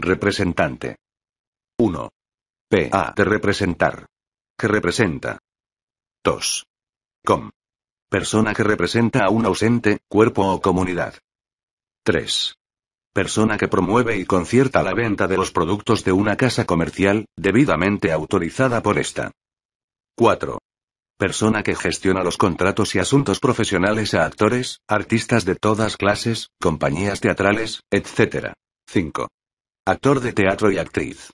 Representante. 1. PA de representar. Que representa. 2. Com. Persona que representa a un ausente, cuerpo o comunidad. 3. Persona que promueve y concierta la venta de los productos de una casa comercial, debidamente autorizada por esta. 4. Persona que gestiona los contratos y asuntos profesionales a actores, artistas de todas clases, compañías teatrales, etc. 5 actor de teatro y actriz.